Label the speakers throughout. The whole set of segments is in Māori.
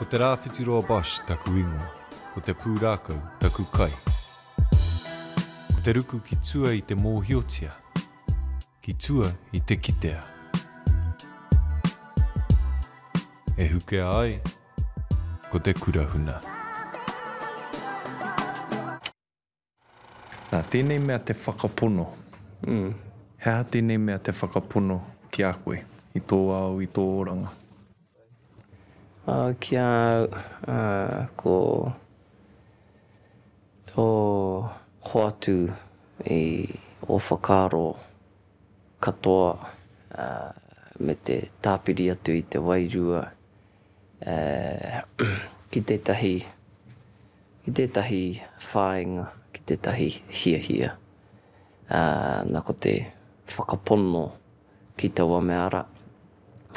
Speaker 1: Ko te rāwhiti roa bosh, taku ingoa. Ko te pūrākau, taku kai. Ko te ruku ki tua i te mōhiotia. Ki tua i te kitea. E huke ai, ko te kurahuna. Nā, tēnei mea te whakapono. Mm. Hea tēnei mea te whakapono ki a koe, i tō ao, i tō oranga
Speaker 2: uh, kia uh, ko tō hoatu e o whakaro katoa uh, me te tāpiri atu i te wairua uh, ki te tahi ki te tahi whāinga ki te tahi hia hia uh, nā ko te whakapono ki tawa me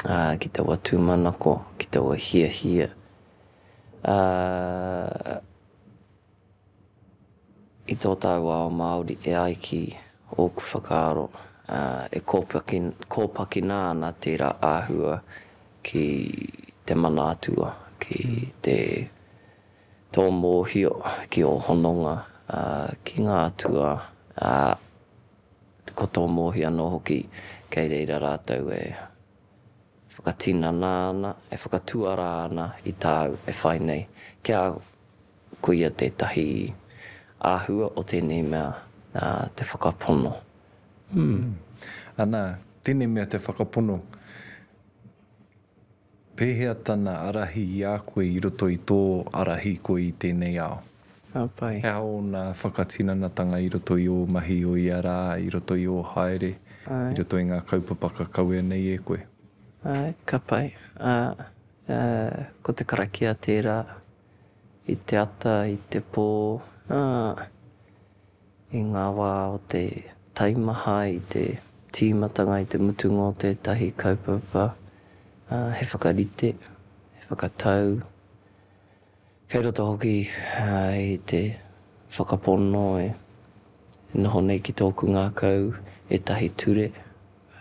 Speaker 2: uh, ki te wa tūmanako, ki te wa hia hia. Uh, I tō tāu ao Māori e ai ki ōku whakaaro, uh, e kōpaki nā nā tērā āhua ki te manātua, ki te tō mōhio, ki o hononga, uh, ki ngā atua, uh, ko tō mōhia no hoki, kei reira rātou e whakatina nā ana, e whakatuara ana i tāu e whai nei. Kia kuia tētahi āhua o tēnei mea uh, te whakapono.
Speaker 1: Hmm. Ana, tēnei mea te whakapono. Pēhea tana arahi i a koe i roto i tō arahi koe i tēnei ao. Apai. E hao nā tanga i roto i o mahi o i ara, i roto i o haere, Ai. i roto i ngā kaupapaka kaue nei e koe.
Speaker 2: Ai, ka pai. Uh, uh, ko te karakia tērā, i te ata, i te pō, uh, i ngā wā o te taimaha, i te tīmatanga, i te mutunga o te tahi kaupapa, uh, he whakarite, he whakatau. Kei roto hoki uh, i te whakapono e noho nei ki tōku ngā kau e tahi ture. Uh,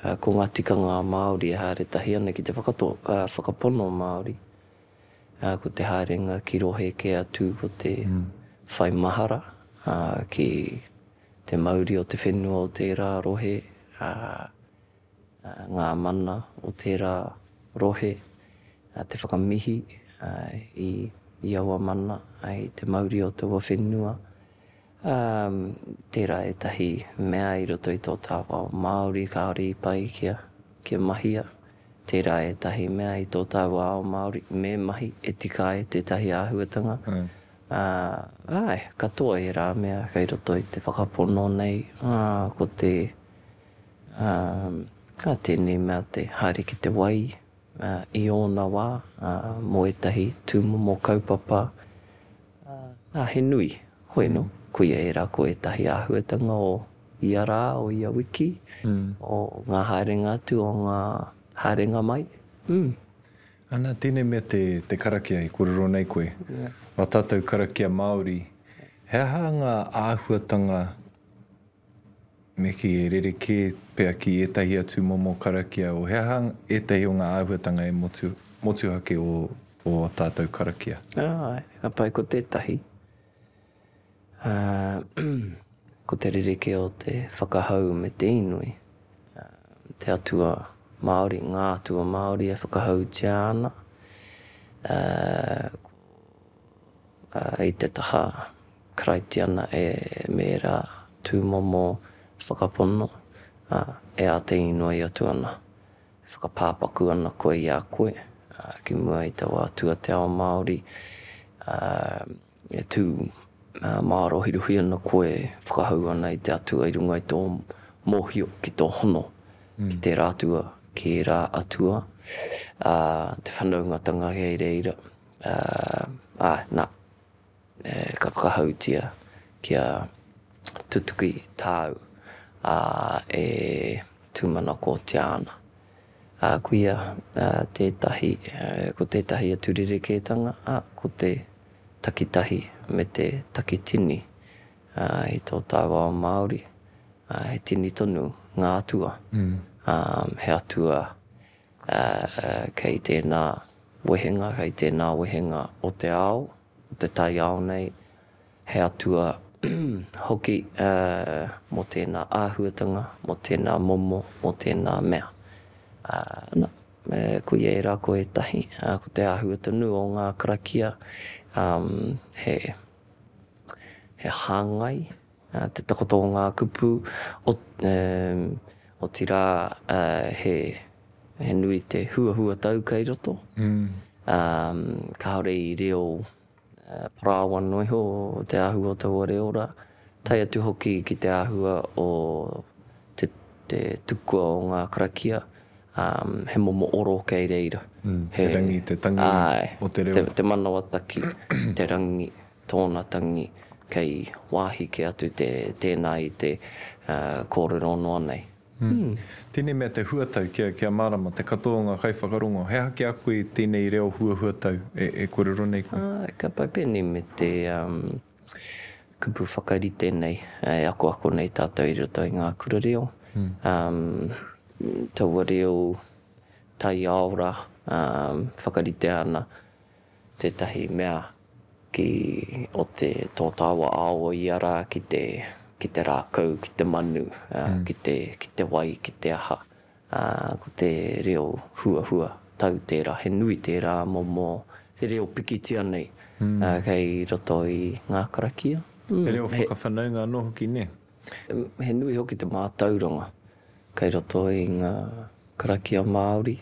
Speaker 2: Ah, ko ngā tikanga Māori e haere tahi ana ki te whakato, uh, whakapono Māori. Uh, ko te haerenga ki rohe ke atu ko te mm. whai mahara uh, ki te Māori o te whenua o te rā rohe. Uh, uh, ngā mana o te rā rohe. Uh, te whakamihi uh, i, i mana ai uh, te Māori o te wa Mm um, tērā e tahi mea i roto i tō tāwa Māori kāore i pai kia ke mahia. Tērā e tahi mea i tō tāwa o Māori me mahi e tika e te tahi āhuatanga. Mm. Uh, ai, katoa e rā mea kai roto i te whakapono nei uh, ko te um, ka tēnei mea te haere ki te wai uh, i ōna wā uh, mo e tahi tūmumo kaupapa. Uh, ah, he nui, hoi no, kuia e rako e tahi ahuetanga o ia rā o ia wiki, mm. o ngā haerenga tu o ngā haerenga mai. Mm.
Speaker 1: Ana, tine me te, te karakia i kururo nei koe. Yeah. Ma tātou karakia Māori, he aha ngā āhuatanga me ki e rereke pea ki etahi atu momo karakia o he aha etahi o ngā āhuatanga e motu, motuhake o, o tātou karakia? Ai, ah, e apai ko tētahi uh,
Speaker 2: ko te ririke o te whakahau me te inui. Uh, ah, te atua Māori, ngā atua Māori e whakahau te ana. Uh, ah, uh, I te taha karaitiana e mērā tūmomo whakapono uh, e a te inua i atu ana. E whakapāpaku ana koe i a koe. Uh, ki mua i te wātua te ao Māori. Uh, e tū uh, maro hiruhi no koe whakahau ana i te atua i runga i tō mōhio ki tō hono, mm. ki te rātua, ki rā atua, uh, te whanaunga tanga hei reira. Uh, ah, nā, e, ka whakahau tia ki a tutuki tāu uh, e tūmana ko te ana. A uh, kuia uh, tētahi, uh, ko tētahi a turire kētanga, uh, ko te takitahi me te takitini uh, i tō tāwa o Māori. Uh, he tini tonu ngā atua. Mm. Um, he atua uh, kei tēnā wehenga, kei tēnā wehenga o te ao, o te tai ao nei. He atua hoki uh, mo tēnā āhuatanga, mo tēnā momo, mo tēnā mea. Uh, na, me kuia e rā koe tahi, uh, ko te āhuatanu o ngā karakia, um, he, he hāngai, uh, te takoto o ngā kupu, o, um, o tira uh, he, he nui te huahua tau kei roto. Mm. Um, ka haure i reo uh, parāwa noiho te ahua o tau are ora, tai atu hoki ki te ahua o te, te tukua o ngā karakia, um, he momo oro kei reira. Mm. Mm, he, rangi, te tangi, ai, o te reo. Te, te manawa taki, te rangi, tōna tangi, kei wāhi ke atu te, tēnā i te uh, kōrero noa nei.
Speaker 1: Mm. Mm. Tēnei mea te huatau kia, kia marama, te katoa ngā kaiwhakarongo, he hake aku i tēnei reo hua huatau e, e kōrero nei
Speaker 2: koe? Ah, ka paipeni me te um, kupu whakari nei, e ako ako nei tātou i rata i ngā kura reo. Mm. Um, tau reo, tai aora, um, whakarite ana tētahi mea ki o te tōtawa ao i ara ki te, ki te rākau, ki te manu, uh, mm. ki, te, ki te wai, ki te aha, uh, ko te reo hua hua tau tērā, he nui tērā mō mō te reo piki tia nei, mm. uh, kei roto i ngā karakia. Mm. He reo whakawhanaunga anō hoki ne? Um, he nui hoki te mātauranga, kei roto i ngā karakia Māori,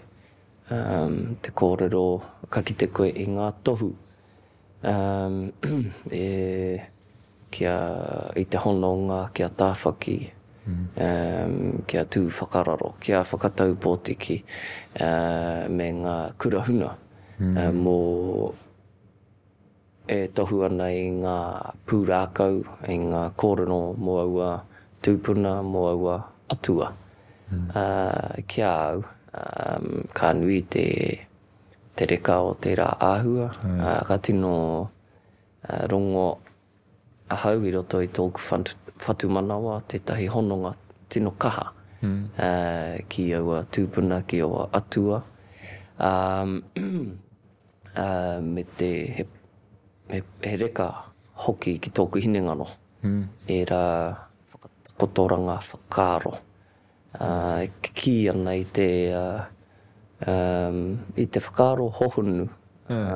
Speaker 2: um, te kōrero ka ki te koe i ngā tohu um, e, kia, i te hononga, kia tāwhaki, mm-hmm. um, kia tū whakararo, kia whakatau pōtiki uh, me ngā kurahuna mm. uh, mō e tohu ana i ngā pūrākau, i ngā kōrero mō aua tūpuna, mō aua atua. Mm. Uh, kia au, um, ka nui te, te reka o te rā āhua. Mm. Uh, ka tino uh, rongo a hau i roto i tōku whatu manawa, te tahi hononga tino kaha mm. uh, ki aua tūpuna, ki aua atua. Um, uh, me te he, he, he reka hoki ki tōku hinengano, mm. e rā whakakotoranga whakaro. Mm uh, ki ana i te, uh, um, i te whakaro hohunu, yeah.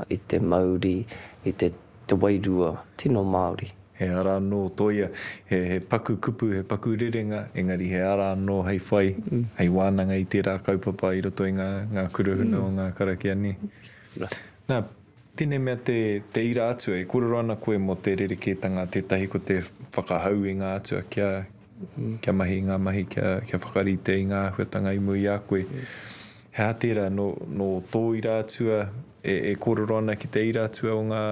Speaker 1: uh, i te Māori, i te, te wairua, tino Māori. He ara anō toia, he, he paku kupu, he paku rerenga, engari he ara no hei whai, mm. hei wānanga i tērā kaupapa i roto i ngā, ngā kuruhuna mm. o ngā karakia ni. Nā, tēnei mea te, te ira atua, e kururana koe mo te rerekētanga tētahi ko te whakahau i e ngā atua kia, kia mahi ngā mahi, kia, kia whakarite i ngā huatanga i mui a koe. Mm. Hea tērā, no, no tō i rātua, e, e kōrero ana ki te i rātua o ngā,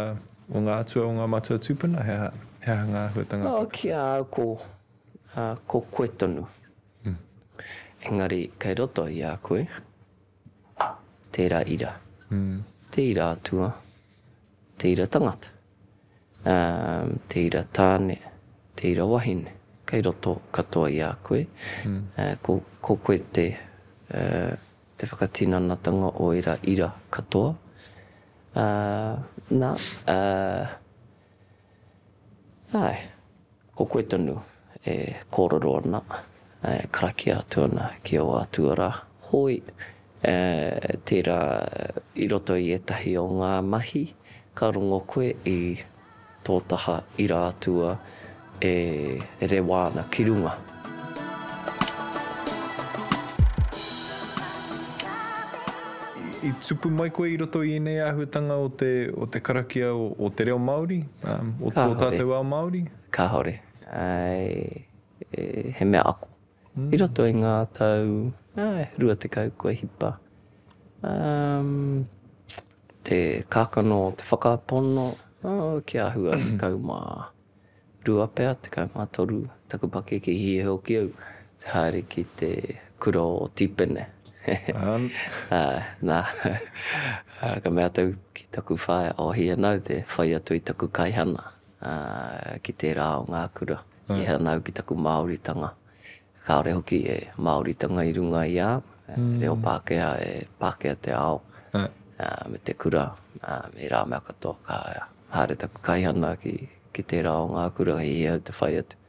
Speaker 1: o ngā atua o ngā matua tūpuna, hea, hea ngā huatanga. Oh,
Speaker 2: ki a ko,
Speaker 1: a ko koe tonu. Mm.
Speaker 2: Engari, kei roto i a koe, tērā ira. Mm. Tērā atua, tērā tangata, um, tērā tāne, tērā wahine. Mm kei roto katoa i a koe. Mm. Uh, ko, ko koe te, uh, te whakatinanatanga o ira ira katoa. Uh, eh, nā, uh, ai, ko koe tonu e kororo ana, e, karaki atu ana ki o atuara. Hoi, uh, tērā i roto i etahi o ngā mahi, ka rongo koe i tōtaha ira atua, e, e re wāna ki runga.
Speaker 1: I tupu mai koe i roto i nei ahuatanga o te, o te karakia o, o te reo Māori, um, o, Ka o tātou ao Māori?
Speaker 2: Ka haore. Ai, e, he mea ako. Mm. I roto i ngā tau, ai, rua te kau koe hipa. Um, te kākano, te whakapono, oh, kia hua te kau mā rua pea, te kai mā toru, takupake ki hi heo ki au, te haere ki te kura o tipene. An? uh, nā, uh, ka mea tau ki taku whae o hi anau te whai atu i taku kaihana uh, ki te rā o ngā kura. Uh. Hi anau ki taku Māoritanga. Kāore hoki e Māoritanga i runga i ā, eh, mm. reo Pākeha e Pākeha te ao. Uh. Uh, me te kura, uh, me rā mea katoa kā haere taku kaihana ki ki te rā o ngā kura hei hea te whai atu.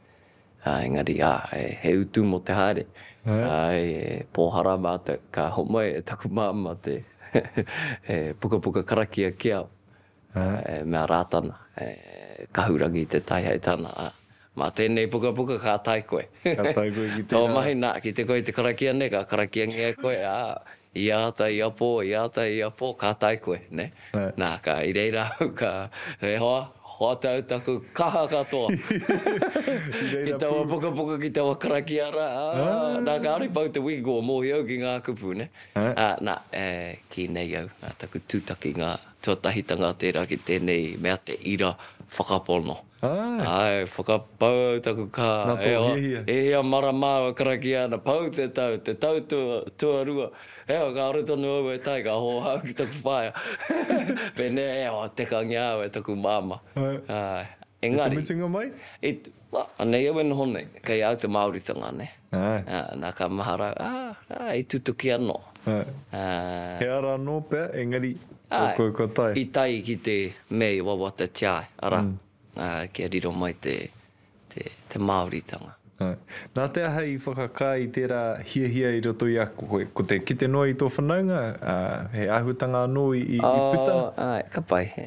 Speaker 2: Uh, engari, ā, ah, he, he utu mo te haere. Ai, e, pōhara mā te, ka homoe e taku mā te e, puka puka karakia ki au. E, mea rātana, e, kahurangi te tai hei tāna. Mā tēnei puka puka kā tai koe. Kā tai
Speaker 1: koe ki te Tō mahi
Speaker 2: nā, ki te koe te karakia ne, kā karakia ngē koe, ā, i āta i apō, i āta i apō, kā tai koe, ne? Nā, ka ireira, ka e hoa hoa tau taku kaha katoa. ki tawa puka puka ki tawa karaki ara. Ah, ah. Nā ka ari pau te wiki kua mohi au ki ngā kupu, ne? Ah, nā, eh, ki nei au, a, taku tūtaki ngā tuatahi tanga tērā ki tēnei mea te ira whakapono. Ai, ah. Ai whakapau au taku kā. Nā tō hihia. E hea mara māua karaki ana pau te tau, te tau tua, rua. E o ka arutanu au e tai ka hoa hau ki taku whaia. Pēnē e te kangi au e taku māma uh, engari. E kumitinga mai? E, wa, anei e wen hone, kai au te Māori tanga, ne. Uh, nā ka mahara, ah, ah, e tutuki anō. Uh, uh, he
Speaker 1: ara anō pē, engari, ai, o koe ko tai.
Speaker 2: I tai ki te mei wawa te tiai, ara, mm. uh, kia riro mai te, te, te Māori tanga.
Speaker 1: Nā te aha i whakakai i tērā hia hia i roto i aku koe. Ko te kite noa i tō whanaunga, uh, he ahutanga anō i, i, oh, i puta? Ai, ka pai, he.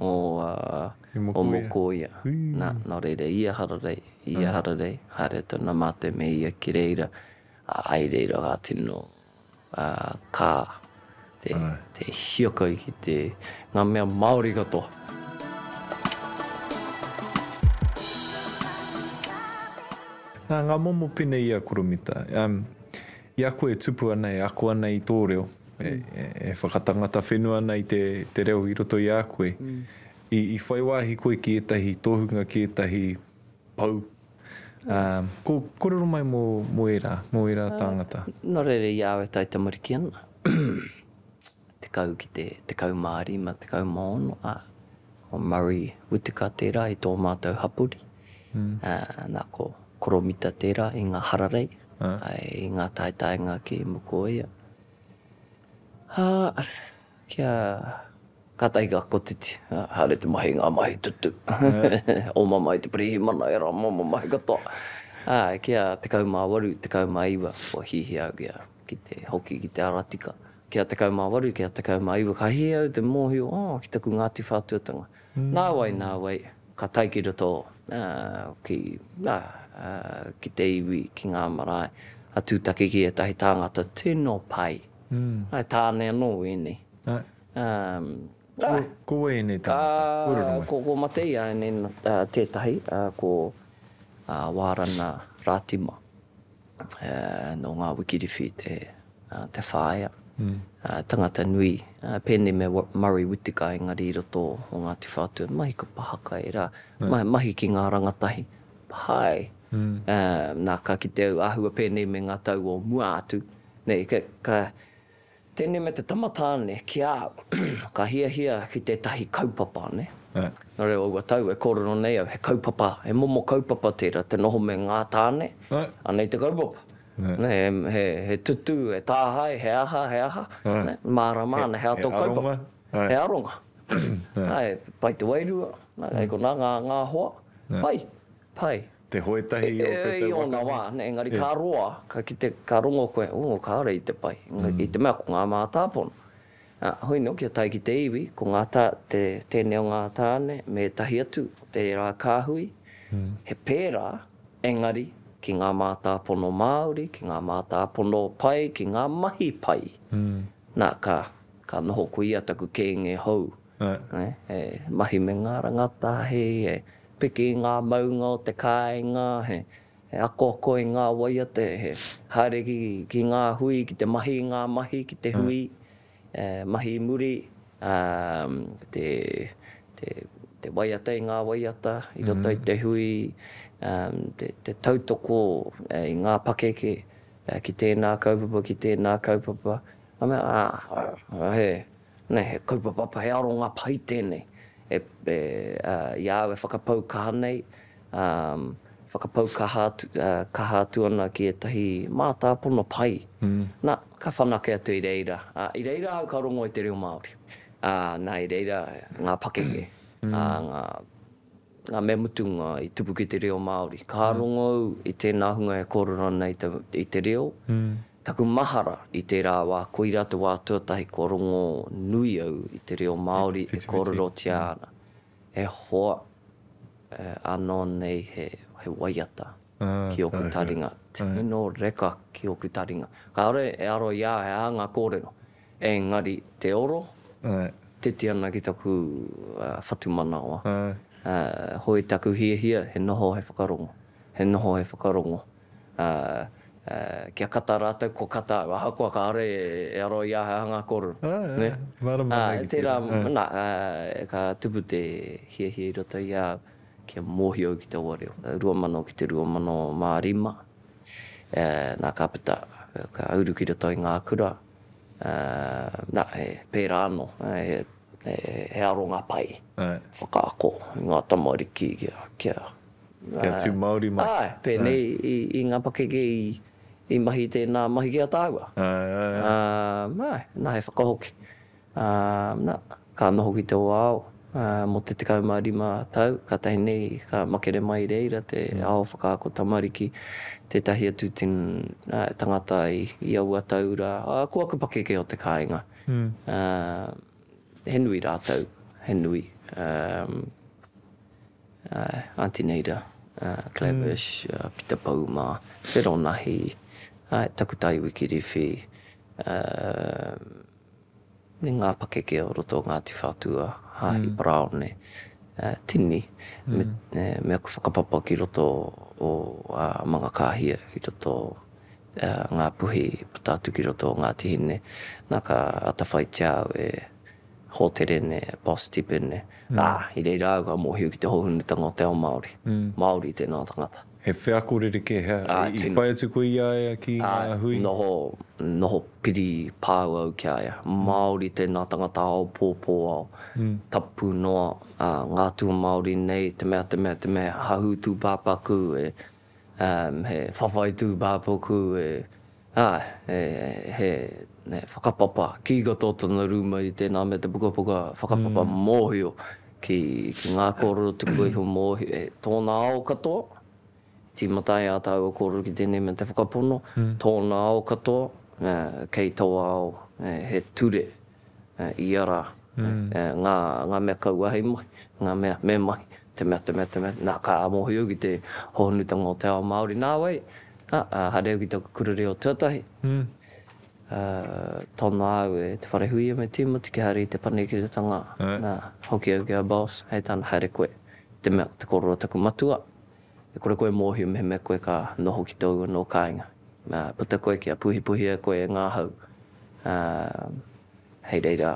Speaker 2: o uh, o moko ia. Mm. Nā, nā reira, ia hararei, ia hararei, hare tona mate me ia ki reira, a ai reira ngā tino uh, kā, te, Ai. te hioka i ki te
Speaker 1: ngā mea Māori katoa. Nā ngā momo pina i a kurumita. Um, I ako e tupu ana e ako ana tō reo. E, mm. e, e whakatangata whenua nei te, te reo i roto i koe. Mm. I, I whai wāhi koe ki etahi tohunga ki etahi pau. Mm. Um, ko, ko roro mai mō, mō era, mō era uh, tāngata? Nō
Speaker 2: re re iawe tai tamariki ana. te kau ki te, te kau Māori ma te kau Māono. Ah, ko Murray Whitaka tērā i tō mātou hapuri. Mm. Uh, nā ko koromita tērā i ngā hararei. Uh. Ai, i ngā taitainga ki mokoia. Ha, kia katai ka kotiti. Hale te mahi ngā mahi tutu. Eh. o mama i te prihi mana era mama mahi katoa. Ha, kia te kaumā waru, te kaumā iwa. O hihi au kia ki te hoki, ki te aratika. Kia te kaumā waru, kia te kaumā iwa. Ka hihi au te mōhio, o, oh, ki taku ngāti whātuatanga. Mm. Nā wai, nā wai. Ka taiki rato uh, ki, nā, uh, ki te iwi, ki ngā marae. A tūtaki ki e tahi tāngata tino pai. Mm. Mm. Ai tāne anō e nei. Ai. Um, ko, ko e nei tāne? ko, ko matei a nei uh, tētahi uh, ko uh, wārana rātima. Uh, ngā wikirifi te, uh, whāia. Mm. tangata nui, uh, pēne me Murray Whittaker i ngari roto o ngā te whātua, mahi ka pahaka e rā, mm. mahi, mahi ki ngā rangatahi, pahai. Mm. Uh, nā ka ki te ahua pēne me ngā tau o mua atu, nei, ka, ka, tēnei me te tamatāne ki a ka hia hia ki te tahi kaupapa, ne? Nā reo aua tau, e kōrero nei au, he kaupapa, he momo kaupapa tērā, te noho me ngā tāne, a nei te kaupapa. Ne, he, he, tutu, he tāhai, he aha, he aha, ne, māra māna, he, he ato kaupapa. He aronga. Ai, pai te wairua, ne, mm. he ngā, ngā hoa, pai, pai te hoetahi e, o pete eh, eh, waka. Ona wā, ne, engari yeah. kā roa, ka ki te kā rongo koe, o, oh, kā ora te pai, engari, mm. i te mea ko ngā mā tāpono. Ah, hoi no, kia tai te iwi, ko ngā tā, te tēneo ngā tāne, me tahi atu, te rā kāhui, mm. he pērā, engari, ki ngā mā Māori, ki ngā mā pai, ki ngā mahi pai. Mm. Nā, ka, ka noho kuia taku kēnge hou. Right. Eh, eh, mahi me ngā rangata hei, eh piki i ngā maunga o te kāinga, he, he ako ako i ngā waia te he, haere ki, ki ngā hui, ki te mahi ngā mahi, ki te mm. hui, mm. eh, mahi muri, um, te, te, te waiata i ngā waiata, i roto mm. i mm-hmm. te hui, um, te, te tautoko eh, i ngā pakeke, eh, ki tēnā kaupapa, ki tēnā kaupapa. Ame, ah, ah, he, ne, he kaupapa, he aro ngā pai tēnei e, e uh, ia e whakapau kaha nei, um, whakapau kaha, tu, uh, kaha tuana ki e tahi mātā pono pai. Mm. Nā, ka whanake atu i reira. Uh, I reira au ka rongo i te reo Māori. Uh, nā, i reira ngā pakehe. Mm. Uh, ngā, ngā memutunga i tupu ki te reo Māori. Ka mm. rongo i tēnā hunga e kōrana nei te, i te reo. Mm taku mahara i te rā wā koira te wā tuatahi ko rongo nui au i te reo Māori e kororo te ana. E hoa uh, e, anō nei he, he waiata
Speaker 1: uh, ki oku taringa.
Speaker 2: Ah. Tino reka ki oku taringa. Ka are e aro ia e anga kōreno. Engari te oro, Ai. Ah. te tiana ki taku uh, whatumana oa. Uh, hoi taku hia hia, he noho he whakarongo. He noho he whakarongo. Uh, uh, kia kata rātou ko kata waha kua ka are e aro i aha hanga koru. Ah,
Speaker 1: ah ne? Mara mara uh, ah, ki. E tērā, mana,
Speaker 2: uh, eh, ka tupu te hia hia rata i a kia mōhio ki te wareo. Uh, eh, rua mano ki te rua mano mā rima. Uh, nā kāpita, ka auru ki rata i ngā kura. Uh, nā, pērā anō, he, aro ngā pai. Whakaako, ngā tamariki kia, kia tū Māori mai. Ah, ai, pēnei, i ngā pakeke i, i mahi tēnā mahi ki a tāua. Ai, ai, ai. Uh, mai, nā he nā, ka noho ki te ao. Uh, mo te tekau maari mā tau, ka tahi nei, ka makere mai reira, te mm. ao whakaako tamariki, te tahi atu ten uh, ah, tangata i, i au a taura, a uh, ko aku pakeke o te kāinga. Mm. Uh, he nui rātau, he nui. Um, uh, Auntie Nida, uh, Clavish, mm. uh, Pita Pauma, Peronahi, uh, uh, ah, taku tai wiki rifi, uh, ngā pakeke o roto Ngāti Whātua, Hāhi mm. Brown, uh, Tini, mm. me, uh, me aku whakapapa ki roto o uh, mga kāhia i roto uh, ngā puhi putātu ki roto ngā tihine. Nā ka atawhai te au e hōtere ne, positive ne. Mm. i reira au ka mōhiu ki te hōhune tango te o Māori. Mm. Māori tēnā tangata he whiakore reke hea, ah, i tēnā. whai
Speaker 1: atu koe iae a ki ah, ngā hui? Noho,
Speaker 2: noho piri pāu au ki aia. Māori te nā tangata ao, pōpō ao, mm. tapu noa, uh, ngā tū Māori nei, te mea, te mea, te mea, hahu tū pāpaku, e, um, he whawhai tū pāpoku, e, ah, he, he, he whakapapa, ki gato tana rūma i tēnā me te pukapuka, whakapapa mm. mōhio ki, ki ngā kōrero tuku iho mōhio, e, tōna ao katoa, timatai a tau o koro ki tēnei me te whakapono, mm. tōna ao katoa, uh, eh, kei tau ao uh, he ture uh, i ara mm. uh, ngā, ngā mea kauahi mai, ngā mea me mai, te mea, te mea, te mea, nā kā amohi o ki te hōnutanga o te ao Māori nā wei, a, a hareu ki tāku kurere o tuatahi. Mm. Uh, tōna au e te wharehui e me tīma, tiki hari te panikiritanga. Right. Nā, hoki au ki a boss, hei tāna haere koe, te mea, te kōrua taku matua e kore koe mōhi me me koe ka noho ki tau no kāinga. Uh, puta koe ki a puhi puhi a e koe ngā hau. Uh, hei reira,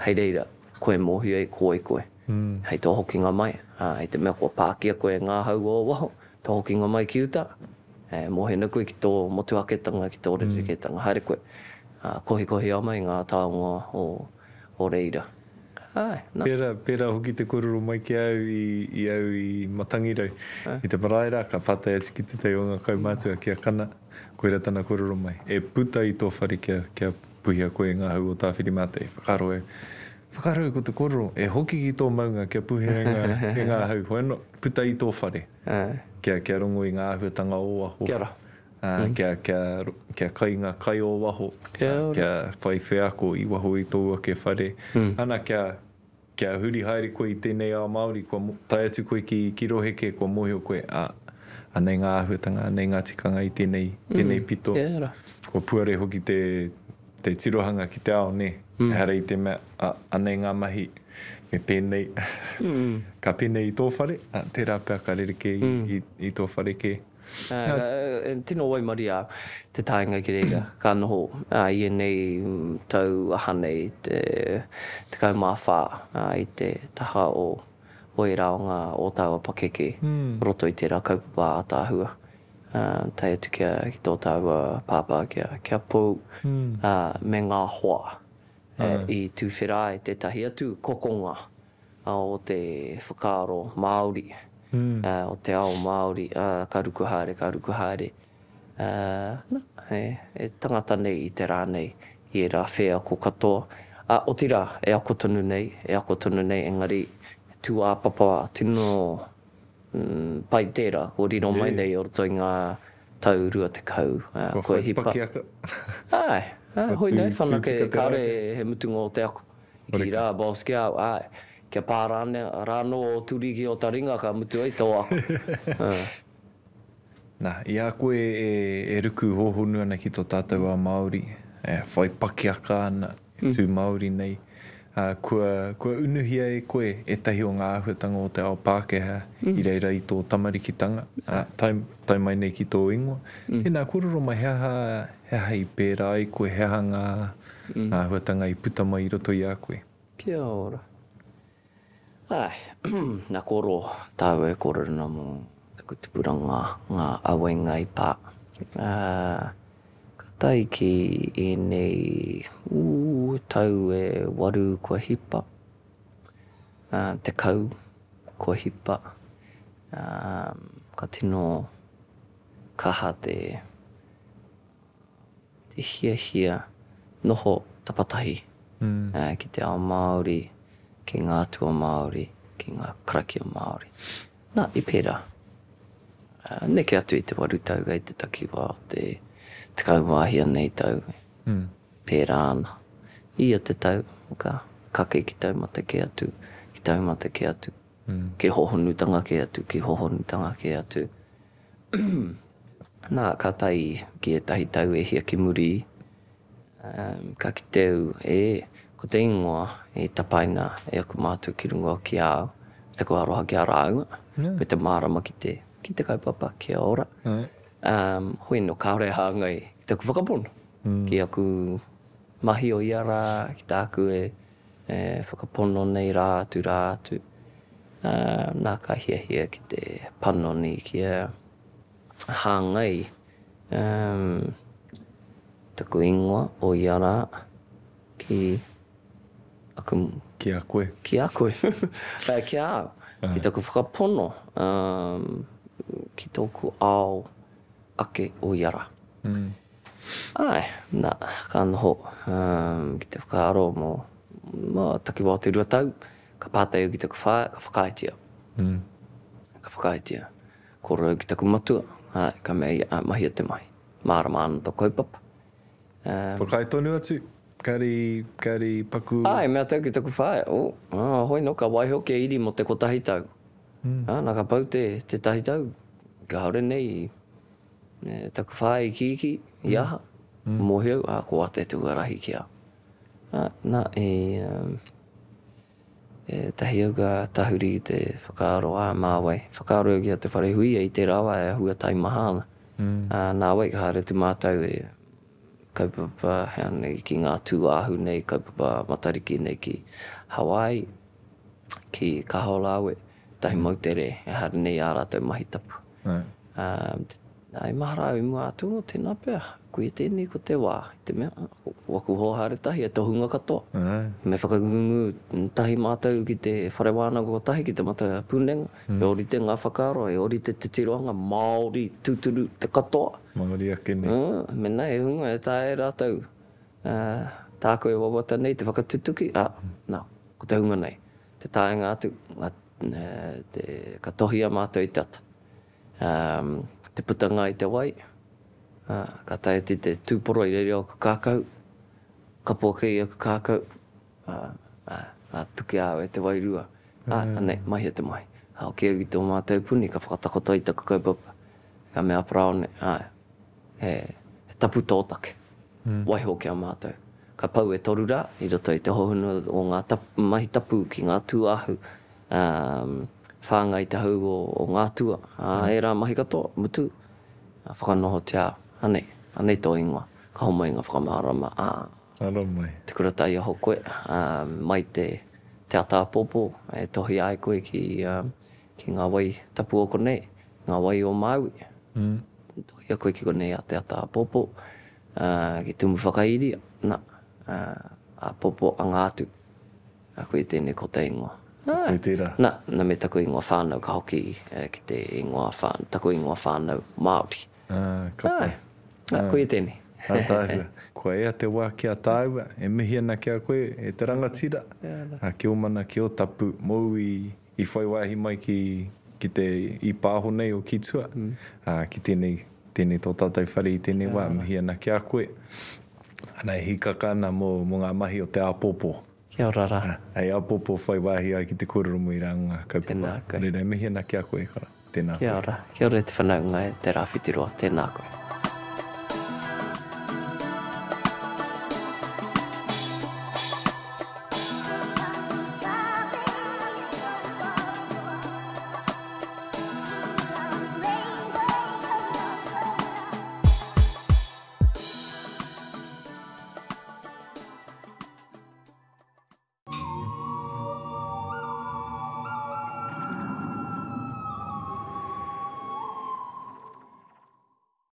Speaker 2: hei reira, koe mōhi e koe koe. Mm. Hei tō hoki ngā mai, uh, hei te mea kua pākia koe ngā hau o waho, tō hoki ngā mai ki uta. E, mōhi na koe ki tō motu aketanga, ki tō hmm. rere mm. haere koe. Uh, kohi kohi a mai ngā tāunga o, o reira. Ai, pera,
Speaker 1: pera hoki te kururu mai ki au i, i au i Matangirau. Ai. I te maraira, ka pata e tiki te te o ngā kaumātua ki a kana, koe ra tana kururu mai. E puta i tō whari ki a, ki a puhia koe ngā hau o tā whiri mātei, whakaroe. Whakaroe ko te kururu, e hoki ki tō maunga ki a puhia e ngā, e ngā hau. Hoi no, puta i tō whari. Ki a, ki a rongo i ngā ahuatanga o waho. Kia ra. Uh, mm. kia, kia, kia kai ngā kai o waho, kia, kia whai ko i waho i tō ake whare. Mm. Ana kia kia huri haere koe i tēnei ao Māori, kua tai atu koe ki, ki roheke, kua mohio koe, a, a nei ngā ahuetanga, a nei ngā tikanga i tēnei, mm. tēnei pito. Mm, yeah, kua puare hoki te, te tirohanga ki te ao, ne, mm. hara i te mea, a, a nei ngā mahi, me pēnei, mm. ka pēnei i tōwhare, a, te rāpea ka rereke i, mm. i, i tōwhare ke. Uh, tino oi mari a te tāinga ki reira,
Speaker 2: ka noho uh, i ene mm, tau ahane i te, te kaumāwha uh, i te taha o oi rao o tāua e pakeke, mm. roto i te rā kaupapa a tāhua. Uh, tai atu kia ki tō tāua pāpā kia, kia pō mm. uh, me ngā hoa uh, uh. i tūwhera i e te tahi atu kokonga uh, o te whakaaro Māori mm. uh, o te ao Māori, uh, ah, ka rukuhāre, ka rukuhāre. Uh, ah, no. he, e tangata nei i te rā nei, i e rā whea ko katoa. A, o tira, e ako tonu nei, e ako tonu nei, engari, tu āpapa, tino mm, pai tērā, o rino mai nei, o roto i ngā tau rua te kau, uh, ko e hipa. Pakiaka. ai, ai hoi nei, whanake, kāre he mutunga o te ako. Ki rā, boss, au, ai kia pārāne rāno o turiki o taringa ka mutu ai tau ako.
Speaker 1: uh. Nā, i a koe e, e ruku hōhonu ana ki tō tātou a Māori, e, whai paki aka ana mm. tū Māori nei. A, kua, kua unuhia e koe e tahi o ngā ahuatanga o te ao Pākehā mm. i reira i tō tamarikitanga, uh, tai, tai mai nei ki tō ingoa. Mm. Tēnā, kororo mai heaha, heaha i pērā e koe, heaha ngā, mm. ngā ahuatanga i puta mai roto i a koe.
Speaker 2: Kia ora. Ai, nā koro, tāu e koro rana mō e kutipuranga ngā awenga i pā. Uh, ka tai ki i nei ū tau e waru kua hipa. a, te kau kua hipa. Uh, ka tino kaha te, te hia hia noho tapatahi mm. uh, ki te ao Māori ki ngā tua Māori, ki ngā karaki o Māori. Nā, i pērā. Uh, neke atu i te waru tau gai te takiwa o te tekau wāhia nei tau. Mm. Pērā ana. Ia te tau, ka kake ki taumata ke atu, ki taumata ke atu. Mm. Ke hohonutanga ke atu, ke hohonutanga ke atu. Nā, ka tai ki e tahi tau e hia ki muri. Um, ka ki teu, e, eh, ko te ingoa e tapaina e aku mātua ki rungoa ki au. Te ko aroha ki ara aua, yeah. me te marama ki te, ki te kaupapa ki a ora. Yeah. Um, hoi no kāre hāngai ki te aku whakapuna. Mm. Ki aku mahi o iara, ki te aku e, e whakapono nei rā, tu rā, tu. Uh, nā ka hia hia ki te panoni ki a hāngai. Um, Taku ingoa o iara ki aku ah. ki a koe ki a koe ai ki a uh -huh. ki tōku whakapono um, ki tōku ao ake o iara mm. ai nā ka anho um, ki te whakaaro mō mō taki wā te rua tau ka pātai o ki tōku whā ka whakaitia mm. ka whakaitia kōrā ki tōku matua ai, ka mea mahi o te mai mārama ana tō koupapa
Speaker 1: um, whakaitonu atu kari, kari, paku. Ai, mea tau ki taku whae. Oh,
Speaker 2: ah, hoi no ka wai hoke iri mo te kotahi tau. Mm. Ah, naka pau te, te tahi tau. Ka haure nei, e, taku whae i kiki, i hmm. aha. Mm. Mo heu, ah, ko ate tu arahi kia. Ah, na, e, um, e, tahi au ka tahuri i te whakaaro, ah, māwai. Whakaaro au e ki a te wharehuia i te rawa e hua tai mahana. Mm. Ah, nā wai ka hare te mātau e, kaupapa heane ki ngā tū āhu nei, kaupapa matariki nei ki Hawaii, ki Kaholawe, tahi mm. mautere, e hara nei ārātou mahi tapu. Mm. Um, ai maharau i mua atu no tēnā pēha ku e tēnei ko te wā, te mea, waku hōhāre tahi e tohunga katoa. Mm. Me whakangungu tahi mātau ki te whare wāna ko tahi ki te mata pūnenga, mm. e ori te ngā whakaro, e ori te te tiroanga, Māori tūturu te katoa. Māori ake nei. Mm. Mena e hunga e tā e rātau. Uh, tā koe wawata nei te whakatutuki, a, ah, mm. nā, ko te hunga nei. Te tāenga atu, ngā, te katohia mātau i te Um, te putanga i te wai, Uh, ka tai te te tūporo i reire o ka kākau, ka pōke i o ka kākau, a uh, uh, ah, uh, ah, tuke āwe te wairua. Mm. Uh, ane, mahi o e te mai. A uh, o kia gito mātou puni, ka whakatakoto i taku kaupapa. Ka mea praone, a uh, e, e tapu tōtake, mm. waiho kia mātou. Ka pau e torura, i roto i te hohuna o ngā tapu, mahi tapu ki ngā tūahu. Um, whāngai te hau o, o ngā tua. Uh, mm. E rā mahi katoa, mutu. whakanoho te āu ane, ane tō ingoa. Ka homo inga whakamaharama. Ah. Aro mai. Te kura tai aho koe. Uh, mai te, te ata popo. E tohi ai koe ki, uh, ki ngā wai tapu o kone. Ngā wai o Maui. Mm. Tohi a koe ki kone a te ata popo. Uh, ki tumu whakairi. Na. Uh, a popo a ngā atu. A koe tēne ko te ingoa. Ah. Koe Na, na me taku ingoa whānau ka hoki uh, ki te ingoa whānau, taku ingoa whānau Māori.
Speaker 1: Ah, kapai. Ah.
Speaker 2: Ah, koe tēne. Ah,
Speaker 1: koe ea te wā kia tāhu, e mihi ana kia koe, e te rangatira. Yeah, ah, kia umana, kia o tapu, mou i, i whai wāhi mai ki, ki te i pāho nei o Kitua. Mm. Ah, ki tēnei, tēnei tō tātai whare i tēnei yeah. wā, mihi ana kia koe. Ana i e hikaka ana mō, ngā mahi o te apopo. Kia ora rā. Ah, ei apopo whai wāhi ai ki te kururu mui rā ngā kaupapa. Tēnā koe. Rere, mihi ana kia koe, kora. Tēnā koe. Kia ora, kia
Speaker 2: ora e te whanau ngai, e te rāwhiti roa, tēnā koe.